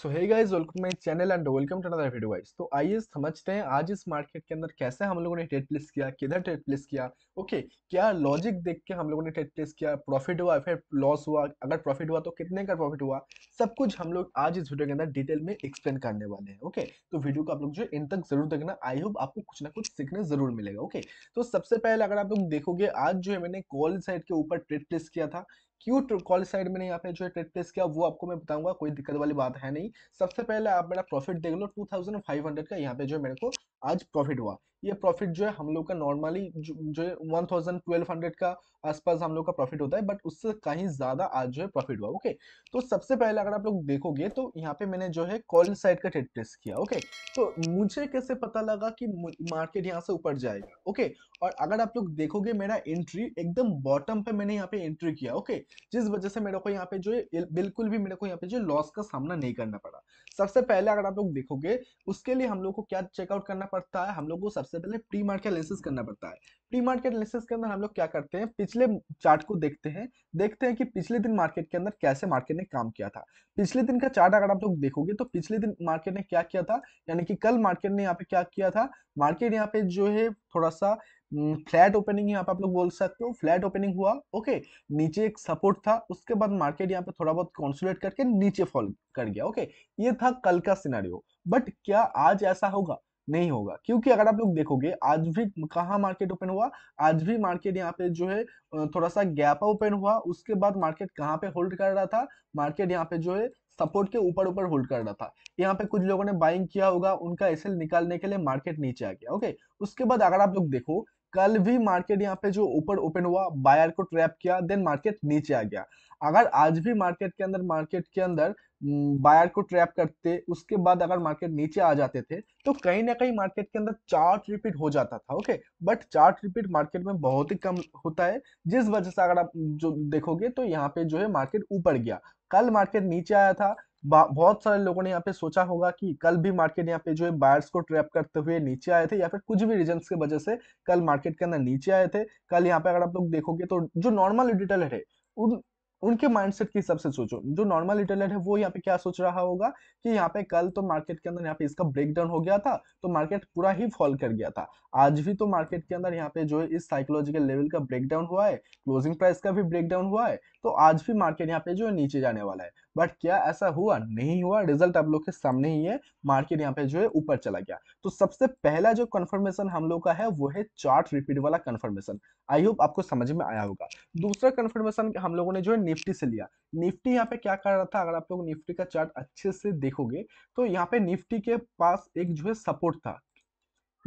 So hey guys welcome my channel and welcome to another video guys तो आइए समझते हैं आज इस मार्केट के अंदर कैसे हम लोगों ने ट्रेड प्लेस किया किधर ट्रेड प्लेस किया ओके okay, क्या लॉजिक देख के हम लोगों ने ट्रेड प्लेस किया प्रॉफिट हुआ फिर लॉस हुआ अगर प्रॉफिट हुआ तो कितने का प्रॉफिट हुआ सब कुछ हम लोग आज इस वीडियो के अंदर डिटेल में एक्सप्लेन करने वाले हैं ओके okay? तो वीडियो को आप लोग जो इन तक जरूर देखना आई होप आपको कुछ ना कुछ सीखने जरूर मिलेगा ओके okay? तो सबसे पहले अगर आप लोग देखोगे आज जो है मैंने कॉल साइड के ऊपर ट्रेड प्लेस किया था क्यों साइड मैंने यहाँ पे जो है ट्रेड प्लेस किया वो आपको मैं बताऊंगा कोई दिक्कत वाली बात है नहीं सबसे पहले आप मेरा प्रॉफिट देख लो 2500 का यहाँ पे जो मेरे को आज प्रॉफिट हुआ ये प्रॉफिट जो है हम लोग का नॉर्मली जो है वन थाउजेंड ट्वेल्व हंड्रेड का आसपास हम लोग का प्रॉफिट होता है बट उससे कहीं ज़्यादा आज जो है प्रॉफिट हुआ ओके तो सबसे पहले अगर आप लोग देखोगे तो यहाँ पे मैंने जो है कॉल साइड का ट्रेड प्लेस किया ओके तो मुझे कैसे पता लगा कि मार्केट यहाँ से ऊपर जाएगा ओके और अगर आप लोग देखोगे मेरा एंट्री एकदम बॉटम पे मैंने यहाँ पे एंट्री किया ओके जिस वजह से मेरे को यहाँ पे जो है बिल्कुल भी मेरे को यहाँ पे जो लॉस का सामना नहीं करना पड़ा सबसे पहले अगर आप लोग देखोगे उसके लिए हम लोग को क्या चेकआउट करना पड़ता है हम लोग को सबसे पहले प्री मार्केट एनालिसिस करना पड़ता है प्री मार्केट एनालिसिस के अंदर हम लोग क्या करते हैं पिछले चार्ट को देखते हैं देखते हैं कि पिछले दिन मार्केट के अंदर कैसे मार्केट ने काम किया था पिछले दिन का चार्ट अगर आप लोग देखोगे तो पिछले दिन मार्केट ने क्या किया था यानी कि कल मार्केट ने यहाँ पे क्या किया था मार्केट यहाँ पे जो है थोड़ा सा फ्लैट ओपनिंग यहाँ पे आप लोग बोल सकते हो फ्लैट ओपनिंग हुआ ओके नीचे एक सपोर्ट था उसके बाद मार्केट यहाँ पे थोड़ा बहुत कॉन्सुलेट करके नीचे फॉल कर गया ओके ये था कल का सिनारियो बट क्या आज ऐसा होगा नहीं होगा क्योंकि अगर आप लोग देखोगे आज भी कहाँ मार्केट ओपन हुआ आज भी मार्केट यहाँ पे जो है थोड़ा सा गैप ओपन हुआ उसके बाद मार्केट कहाँ पे होल्ड कर रहा था मार्केट यहाँ पे जो है सपोर्ट के ऊपर ऊपर होल्ड कर रहा था यहाँ पे कुछ लोगों ने बाइंग किया होगा उनका एसएल निकालने के लिए मार्केट नीचे आ गया ओके उसके बाद अगर आप लोग देखो कल भी मार्केट यहाँ पे जो ऊपर ओपन हुआ बायर को ट्रैप किया देन मार्केट नीचे आ गया अगर आज भी मार्केट के अंदर मार्केट के अंदर बायर हम्म, को ट्रैप करते उसके बाद अगर मार्केट नीचे आ जाते थे तो कहीं ना कहीं मार्केट के अंदर चार्ट रिपीट हो जाता था okay but chart repeat market में बहुत ही कम होता है जिस वजह से अगर आप जो देखोगे तो यहाँ पे जो है मार्केट ऊपर गया कल मार्केट नीचे आया था बहुत सारे लोगों ने यहाँ पे सोचा होगा कि कल भी मार्केट यहाँ पे जो है बायर्स को ट्रैप करते हुए नीचे आए थे या फिर कुछ भी रीजन की वजह से कल मार्केट के अंदर नीचे आए थे कल यहाँ पे अगर आप लोग देखोगे तो जो नॉर्मल रिटेलर है उन उनके माइंडसेट के हिसाब से सोचो जो नॉर्मल रिटेलर है वो यहाँ पे क्या सोच रहा होगा कि यहाँ पे कल तो मार्केट के अंदर यहाँ पे इसका ब्रेकडाउन हो गया था तो मार्केट पूरा ही फॉल कर गया था आज भी तो मार्केट के अंदर यहाँ पे जो है इस साइकोलॉजिकल लेवल का ब्रेकडाउन हुआ है क्लोजिंग प्राइस का भी ब्रेकडाउन हुआ है तो आज भी मार्केट यहाँ पे जो है नीचे जाने वाला है बट क्या ऐसा हुआ नहीं हुआ रिजल्ट आप लोग के सामने ही है मार्केट यहाँ पे जो है ऊपर चला गया तो सबसे पहला जो कन्फर्मेशन हम लोग का है वो है चार्ट रिपीट वाला कन्फर्मेशन आई होप आपको समझ में आया होगा दूसरा कन्फर्मेशन हम लोगों ने जो है निफ्टी से लिया निफ्टी यहाँ पे क्या कर रहा था अगर आप लोग निफ्टी का चार्ट अच्छे से देखोगे तो यहाँ पे निफ्टी के पास एक जो है सपोर्ट था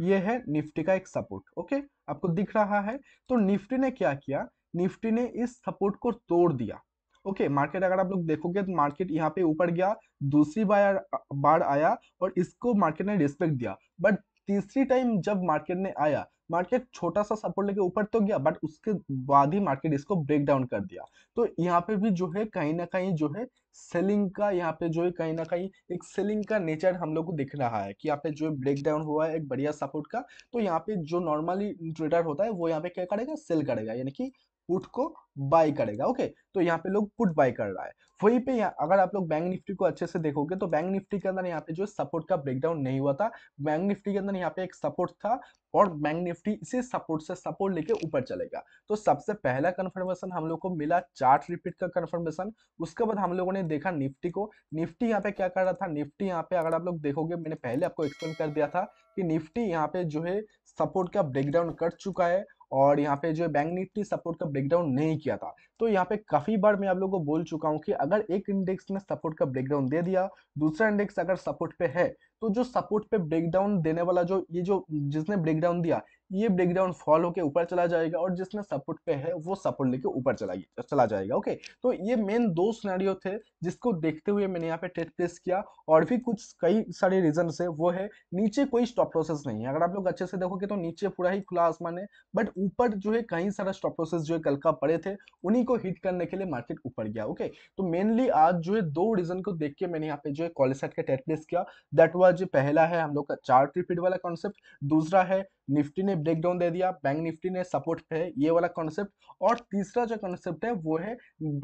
ये है निफ्टी का एक सपोर्ट ओके आपको दिख रहा है तो निफ्टी ने क्या किया निफ्टी ने इस सपोर्ट को तोड़ दिया ओके okay, मार्केट अगर आप लोग देखोगे तो मार्केट यहाँ पे ऊपर गया दूसरी बार बार आया और इसको मार्केट ने रिस्पेक्ट दिया बट तीसरी टाइम जब मार्केट ने आया मार्केट छोटा सा सपोर्ट लेके ऊपर तो गया बट उसके बाद ही मार्केट इसको ब्रेक डाउन कर दिया तो यहाँ पे भी जो है कहीं ना कहीं जो है सेलिंग का यहाँ पे जो है कहीं ना कहीं एक सेलिंग का नेचर हम लोग को दिख रहा है कि यहाँ पे जो ब्रेक डाउन हुआ है एक बढ़िया सपोर्ट का तो यहाँ पे जो नॉर्मली ट्रेडर होता है वो यहाँ पे क्या करेगा सेल करेगा यानी कि पुट को बाई करेगा ओके तो यहाँ पे लोग पुट बाई कर रहा है वहीं पे अगर आप लोग बैंक निफ्टी को अच्छे से देखोगे तो बैंक निफ्टी के अंदर यहाँ पे जो सपोर्ट का ब्रेकडाउन नहीं हुआ था बैंक निफ्टी के अंदर यहाँ पे एक सपोर्ट था और बैंक निफ्टी इसी सपोर्ट से सपोर्ट लेके ऊपर चलेगा तो सबसे पहला कन्फर्मेशन हम लोग को मिला चार्ट रिपीट का कन्फर्मेशन उसके बाद हम लोगों ने देखा निफ्टी को निफ्टी यहाँ पे क्या कर रहा था निफ्टी यहाँ पे अगर आप लोग देखोगे मैंने पहले आपको एक्सप्लेन कर दिया था कि निफ्टी यहाँ पे जो है सपोर्ट का ब्रेकडाउन कर चुका है और यहाँ पे जो बैंक निफ्टी सपोर्ट का ब्रेकडाउन नहीं किया था तो यहाँ पे काफ़ी बार मैं आप लोगों को बोल चुका हूँ कि अगर एक इंडेक्स ने सपोर्ट का ब्रेकडाउन दे दिया दूसरा इंडेक्स अगर सपोर्ट पे है तो जो सपोर्ट पे ब्रेकडाउन देने वाला जो ये जो जिसने ब्रेकडाउन दिया ये ब्रेक डाउन फॉल होकर ऊपर चला जाएगा और जिसने सपोर्ट पे है वो सपोर्ट लेके ऊपर चला चला जाएगा ओके तो ये मेन दो सिनेरियो थे जिसको देखते हुए मैंने यहाँ पे ट्रेड प्लेस किया और भी कुछ कई सारे रीजन है वो है नीचे कोई स्टॉप प्रोसेस नहीं है अगर आप लोग अच्छे से देखोगे तो नीचे पूरा ही खुला आसमान है बट ऊपर जो है कई सारा स्टॉप प्रोसेस जो है कल का पड़े थे उन्हीं को हिट करने के लिए मार्केट ऊपर गया ओके तो मेनली आज जो है दो रीजन को देख के मैंने यहाँ पे जो है कॉलेज सेट का ट्रेड प्लेस किया दैट वॉज पहला है हम लोग का चार्ट रिपीट वाला कॉन्सेप्ट दूसरा है निफ्टी ने ब्रेकडाउन दे दिया बैंक निफ्टी ने सपोर्ट पे है ये वाला कॉन्सेप्ट और तीसरा जो कॉन्सेप्ट है वो है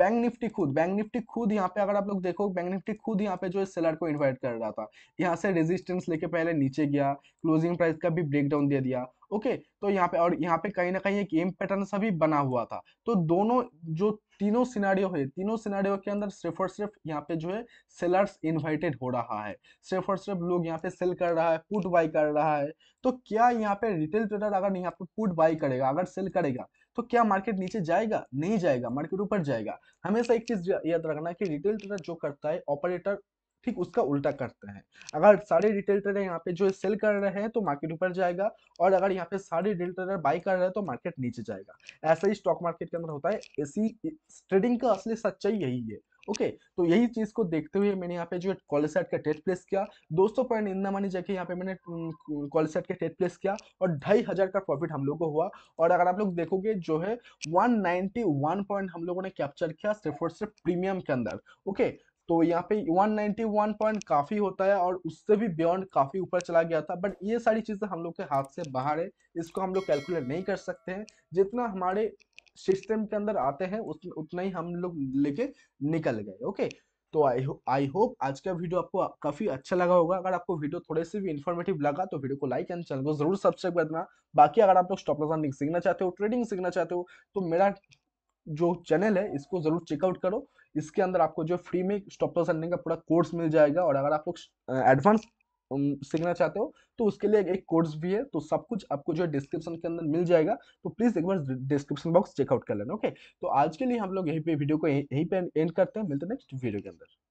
बैंक निफ्टी खुद बैंक निफ्टी खुद यहाँ पे अगर आप लोग देखो बैंक निफ्टी खुद यहाँ पे जो है सेलर को इन्वाइट कर रहा था यहाँ से रेजिस्टेंस लेके पहले नीचे गया क्लोजिंग प्राइस का भी ब्रेकडाउन दे दिया ओके तो यहाँ पे और यहाँ पे कहीं ना कहीं एक एम पैटर्न सा भी बना हुआ था तो दोनों जो तीनों सिनारियो है तीनों सिनारियो के अंदर सिर्फ और सिर्फ यहाँ पे जो है सेलर्स इनवाइटेड हो रहा है सिर्फ और सिर्फ लोग यहाँ पे सेल कर रहा है पुट बाई कर रहा है तो क्या यहाँ पे रिटेल ट्रेडर अगर यहाँ पे पुट बाई करेगा अगर सेल करेगा तो क्या मार्केट नीचे जाएगा नहीं जाएगा मार्केट ऊपर जाएगा हमेशा एक चीज याद रखना कि रिटेल ट्रेडर जो करता है ऑपरेटर ठीक उसका उल्टा करते हैं अगर सारे रिटेल ट्रेडर यहाँ पे जो सेल कर रहे हैं तो मार्केट ऊपर जाएगा और अगर यहाँ पे सारे रिटेल ट्रेडर बाई कर रहे हैं तो मार्केट नीचे जाएगा ऐसा ही स्टॉक मार्केट के अंदर होता है इसी ट्रेडिंग का असली सच्चाई यही है ओके okay, तो यही चीज को देखते हुए मैंने यहाँ पे जो कॉलेज सेट का टेस्ट प्लेस किया दोस्तों पॉइंट इंदा मानी जाके यहाँ पे मैंने कॉलेज सेट का टेस्ट प्लेस किया और ढाई हजार का प्रॉफिट हम लोग को हुआ और अगर आप लोग देखोगे जो है 191 पॉइंट हम लोगों ने कैप्चर किया सिर्फ और सिर्फ प्रीमियम के अंदर ओके okay, तो यहाँ पे 191 पॉइंट काफ़ी होता है और उससे भी बियॉन्ड काफ़ी ऊपर चला गया था बट ये सारी चीज़ें हम लोग के हाथ से बाहर है इसको हम लोग कैलकुलेट नहीं कर सकते हैं जितना हमारे सिस्टम के अंदर आते हैं उतना ही हम लोग लेके निकल गए ओके तो आई हो, आई होप आज का वीडियो आपको काफ़ी अच्छा लगा होगा अगर आपको वीडियो थोड़े से भी इन्फॉर्मेटिव लगा तो वीडियो को लाइक एंड चैनल को जरूर सब्सक्राइब करना बाकी अगर आप लोग स्टॉप लॉस सीखना चाहते हो ट्रेडिंग सीखना चाहते हो तो मेरा जो चैनल है इसको जरूर चेकआउट करो इसके अंदर आपको जो फ्री में स्टॉप लॉस अर्निंग का पूरा कोर्स मिल जाएगा और अगर आप लोग एडवांस सीखना चाहते हो तो उसके लिए एक कोर्स भी है तो सब कुछ आपको जो है डिस्क्रिप्शन के अंदर मिल जाएगा तो प्लीज़ एक बार डिस्क्रिप्शन बॉक्स चेकआउट कर लेना ओके तो आज के लिए हम लोग यहीं पे वीडियो को यहीं पे एंड करते हैं मिलते हैं नेक्स्ट वीडियो के अंदर